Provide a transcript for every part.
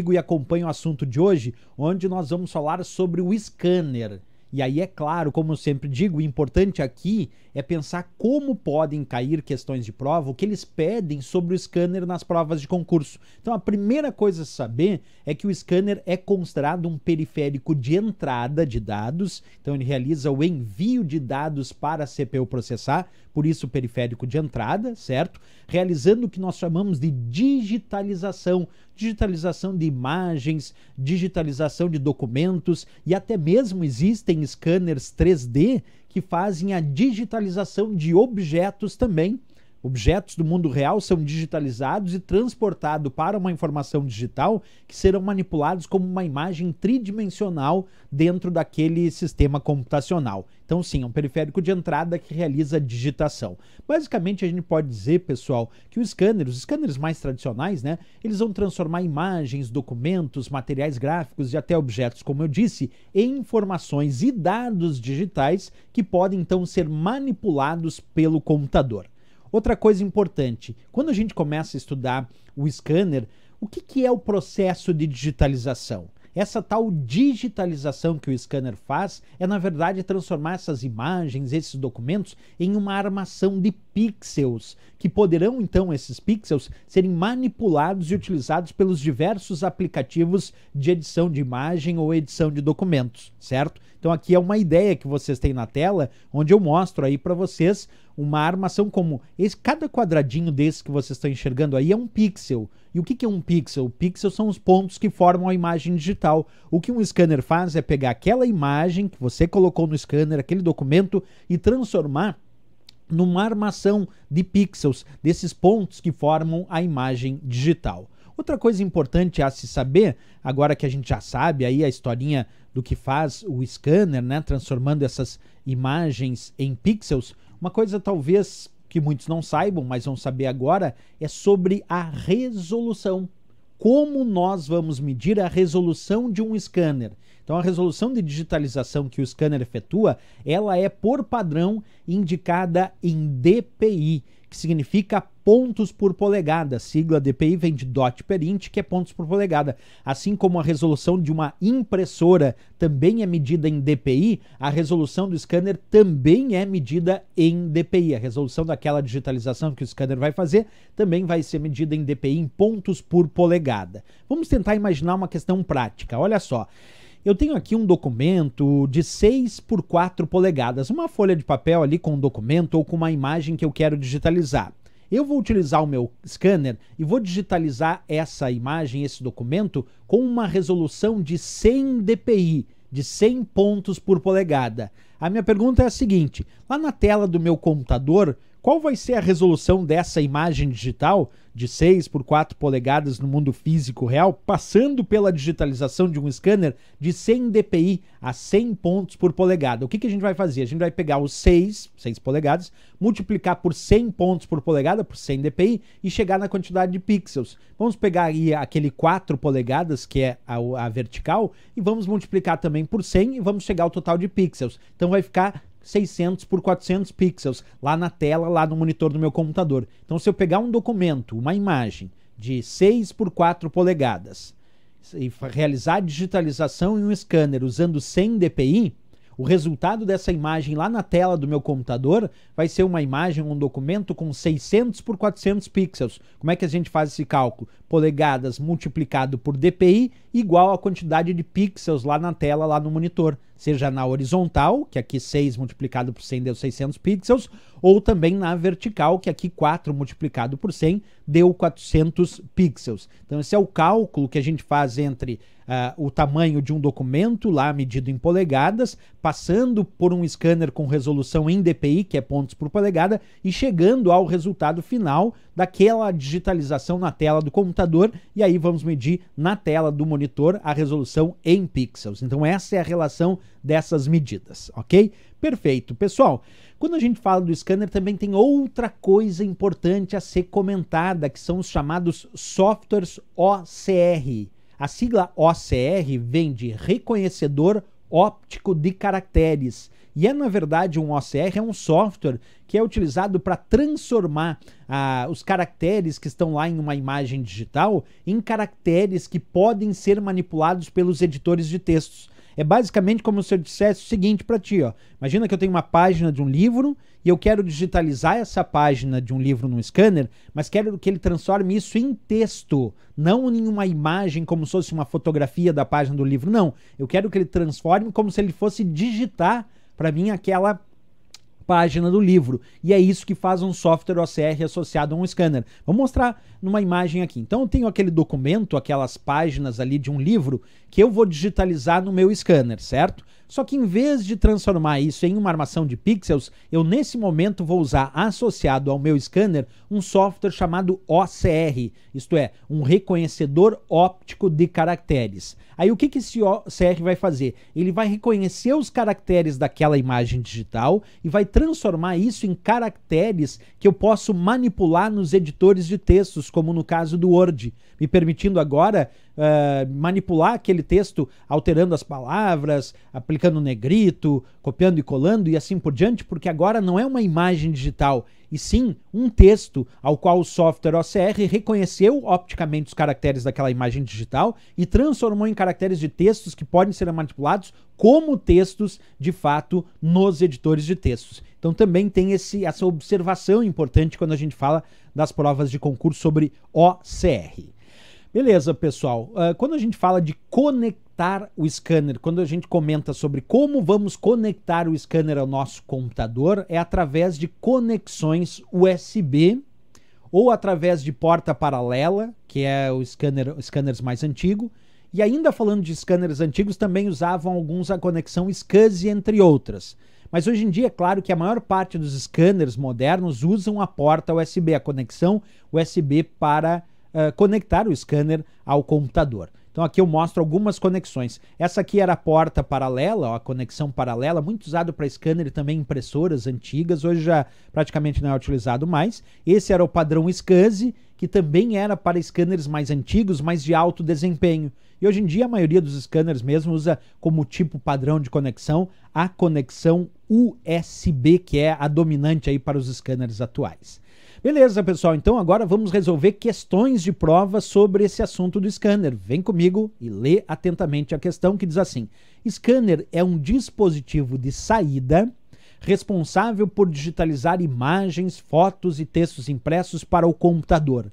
comigo e acompanha o assunto de hoje, onde nós vamos falar sobre o scanner. E aí, é claro, como eu sempre digo, o importante aqui é pensar como podem cair questões de prova, o que eles pedem sobre o scanner nas provas de concurso. Então, a primeira coisa a saber é que o scanner é considerado um periférico de entrada de dados, então ele realiza o envio de dados para a CPU processar, por isso periférico de entrada, certo? Realizando o que nós chamamos de digitalização digitalização de imagens, digitalização de documentos e até mesmo existem scanners 3D que fazem a digitalização de objetos também Objetos do mundo real são digitalizados e transportados para uma informação digital que serão manipulados como uma imagem tridimensional dentro daquele sistema computacional. Então, sim, é um periférico de entrada que realiza digitação. Basicamente, a gente pode dizer, pessoal, que o scanner, os scanners mais tradicionais, né, eles vão transformar imagens, documentos, materiais gráficos e até objetos, como eu disse, em informações e dados digitais que podem então ser manipulados pelo computador. Outra coisa importante, quando a gente começa a estudar o scanner, o que, que é o processo de digitalização? Essa tal digitalização que o scanner faz é, na verdade, transformar essas imagens, esses documentos, em uma armação de pixels, que poderão, então, esses pixels serem manipulados e utilizados pelos diversos aplicativos de edição de imagem ou edição de documentos, certo? Então aqui é uma ideia que vocês têm na tela, onde eu mostro aí para vocês uma armação como Esse, cada quadradinho desse que vocês estão enxergando aí é um pixel. E o que, que é um pixel? O pixel são os pontos que formam a imagem digital. O que um scanner faz é pegar aquela imagem que você colocou no scanner, aquele documento, e transformar numa armação de pixels, desses pontos que formam a imagem digital. Outra coisa importante a se saber, agora que a gente já sabe aí a historinha do que faz o scanner, né, transformando essas imagens em pixels, uma coisa talvez que muitos não saibam, mas vão saber agora, é sobre a resolução. Como nós vamos medir a resolução de um scanner? Então, a resolução de digitalização que o scanner efetua, ela é por padrão indicada em DPI que significa pontos por polegada. A sigla DPI vem de dot per inch, que é pontos por polegada. Assim como a resolução de uma impressora também é medida em DPI, a resolução do scanner também é medida em DPI. A resolução daquela digitalização que o scanner vai fazer também vai ser medida em DPI em pontos por polegada. Vamos tentar imaginar uma questão prática. Olha só. Eu tenho aqui um documento de 6 por 4 polegadas, uma folha de papel ali com um documento ou com uma imagem que eu quero digitalizar. Eu vou utilizar o meu scanner e vou digitalizar essa imagem, esse documento, com uma resolução de 100 dpi, de 100 pontos por polegada. A minha pergunta é a seguinte: lá na tela do meu computador, qual vai ser a resolução dessa imagem digital de 6 por 4 polegadas no mundo físico real, passando pela digitalização de um scanner de 100 dpi a 100 pontos por polegada. O que, que a gente vai fazer? A gente vai pegar os 6, 6 polegadas, multiplicar por 100 pontos por polegada, por 100 dpi, e chegar na quantidade de pixels. Vamos pegar aí aquele 4 polegadas, que é a, a vertical, e vamos multiplicar também por 100 e vamos chegar ao total de pixels. Então vai ficar 600 por 400 pixels lá na tela, lá no monitor do meu computador. Então, se eu pegar um documento, uma imagem de 6 por 4 polegadas e realizar a digitalização em um scanner usando 100 dpi, o resultado dessa imagem lá na tela do meu computador vai ser uma imagem, um documento com 600 por 400 pixels. Como é que a gente faz esse cálculo? Polegadas multiplicado por dpi igual à quantidade de pixels lá na tela, lá no monitor seja na horizontal, que aqui 6 multiplicado por 100 deu 600 pixels, ou também na vertical, que aqui 4 multiplicado por 100 deu 400 pixels. Então esse é o cálculo que a gente faz entre uh, o tamanho de um documento, lá medido em polegadas, passando por um scanner com resolução em DPI, que é pontos por polegada, e chegando ao resultado final daquela digitalização na tela do computador, e aí vamos medir na tela do monitor a resolução em pixels. Então essa é a relação dessas medidas, ok? Perfeito. Pessoal, quando a gente fala do scanner, também tem outra coisa importante a ser comentada, que são os chamados softwares OCR. A sigla OCR vem de reconhecedor óptico de caracteres. E é, na verdade, um OCR é um software que é utilizado para transformar ah, os caracteres que estão lá em uma imagem digital em caracteres que podem ser manipulados pelos editores de textos. É basicamente como se eu dissesse o seguinte para ti, ó. Imagina que eu tenho uma página de um livro e eu quero digitalizar essa página de um livro num scanner, mas quero que ele transforme isso em texto, não em uma imagem como se fosse uma fotografia da página do livro, não. Eu quero que ele transforme como se ele fosse digitar para mim aquela página do livro. E é isso que faz um software OCR associado a um scanner. Vou mostrar numa imagem aqui. Então eu tenho aquele documento, aquelas páginas ali de um livro que eu vou digitalizar no meu scanner, certo? Só que em vez de transformar isso em uma armação de pixels, eu nesse momento vou usar associado ao meu scanner um software chamado OCR, isto é, um reconhecedor óptico de caracteres. Aí o que, que esse OCR vai fazer? Ele vai reconhecer os caracteres daquela imagem digital e vai transformar isso em caracteres que eu posso manipular nos editores de textos, como no caso do Word, me permitindo agora é, manipular aquele texto alterando as palavras, aplicando negrito, copiando e colando e assim por diante, porque agora não é uma imagem digital, e sim um texto ao qual o software OCR reconheceu opticamente os caracteres daquela imagem digital e transformou em caracteres de textos que podem ser manipulados como textos de fato nos editores de textos. Então também tem esse, essa observação importante quando a gente fala das provas de concurso sobre OCR. Beleza, pessoal. Uh, quando a gente fala de conectar o scanner, quando a gente comenta sobre como vamos conectar o scanner ao nosso computador, é através de conexões USB ou através de porta paralela, que é o scanner, scanners mais antigo. E ainda falando de scanners antigos, também usavam alguns a conexão SCSI, entre outras. Mas hoje em dia, é claro que a maior parte dos scanners modernos usam a porta USB, a conexão USB para uh, conectar o scanner ao computador. Então aqui eu mostro algumas conexões. Essa aqui era a porta paralela, ó, a conexão paralela, muito usado para scanner e também impressoras antigas, hoje já praticamente não é utilizado mais. Esse era o padrão SCSI, que também era para scanners mais antigos, mas de alto desempenho. E hoje em dia a maioria dos scanners mesmo usa como tipo padrão de conexão a conexão USB, que é a dominante aí para os scanners atuais. Beleza, pessoal, então agora vamos resolver questões de prova sobre esse assunto do scanner. Vem comigo e lê atentamente a questão que diz assim: Scanner é um dispositivo de saída responsável por digitalizar imagens, fotos e textos impressos para o computador.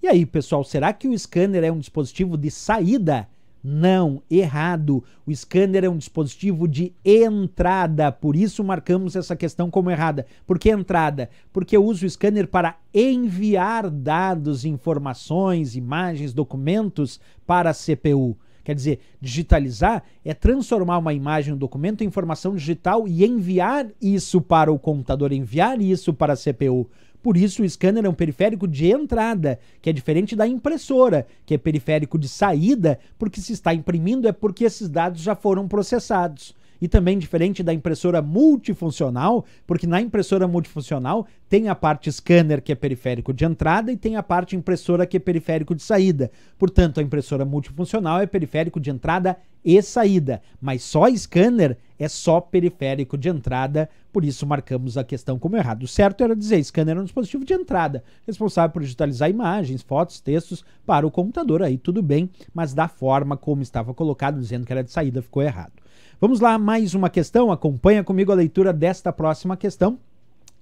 E aí, pessoal, será que o scanner é um dispositivo de saída não, errado. O scanner é um dispositivo de entrada, por isso marcamos essa questão como errada. Por que entrada? Porque eu uso o scanner para enviar dados, informações, imagens, documentos para a CPU. Quer dizer, digitalizar é transformar uma imagem, um documento em informação digital e enviar isso para o computador, enviar isso para a CPU. Por isso, o scanner é um periférico de entrada, que é diferente da impressora, que é periférico de saída, porque se está imprimindo é porque esses dados já foram processados e também diferente da impressora multifuncional, porque na impressora multifuncional tem a parte scanner que é periférico de entrada e tem a parte impressora que é periférico de saída. Portanto, a impressora multifuncional é periférico de entrada e saída, mas só scanner é só periférico de entrada, por isso marcamos a questão como errado. O certo era dizer scanner é um dispositivo de entrada, responsável por digitalizar imagens, fotos, textos para o computador, aí tudo bem, mas da forma como estava colocado, dizendo que era de saída, ficou errado. Vamos lá, mais uma questão. Acompanha comigo a leitura desta próxima questão,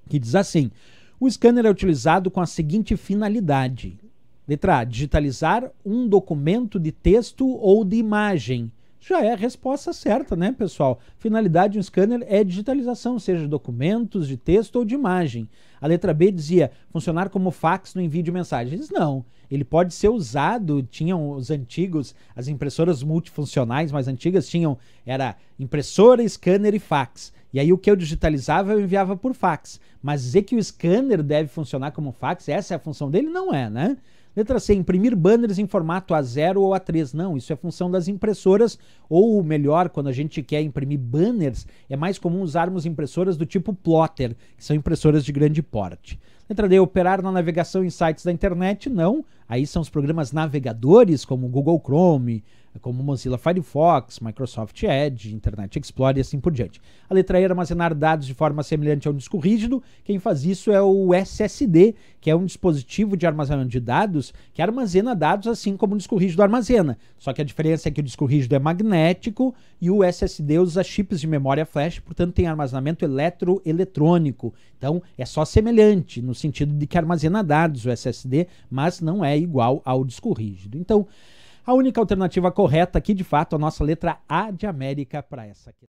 que diz assim: O scanner é utilizado com a seguinte finalidade: letra A, digitalizar um documento de texto ou de imagem já é a resposta certa, né, pessoal? Finalidade de um scanner é digitalização, seja de documentos, de texto ou de imagem. A letra B dizia funcionar como fax no envio de mensagens. Não, ele pode ser usado, tinham os antigos, as impressoras multifuncionais mais antigas tinham, era impressora, scanner e fax. E aí o que eu digitalizava eu enviava por fax. Mas dizer que o scanner deve funcionar como fax, essa é a função dele? Não é, né? Letra C, imprimir banners em formato A0 ou A3. Não, isso é função das impressoras, ou melhor, quando a gente quer imprimir banners, é mais comum usarmos impressoras do tipo plotter, que são impressoras de grande porte. Letra D, operar na navegação em sites da internet. Não, aí são os programas navegadores, como Google Chrome, é como Mozilla Firefox, Microsoft Edge, Internet Explorer e assim por diante. A letra E era é armazenar dados de forma semelhante a um disco rígido. Quem faz isso é o SSD, que é um dispositivo de armazenamento de dados que armazena dados assim como o disco rígido armazena. Só que a diferença é que o disco rígido é magnético e o SSD usa chips de memória flash, portanto tem armazenamento eletroeletrônico. Então é só semelhante no sentido de que armazena dados o SSD, mas não é igual ao disco rígido. Então, a única alternativa correta aqui, de fato, a nossa letra A de América para essa aqui.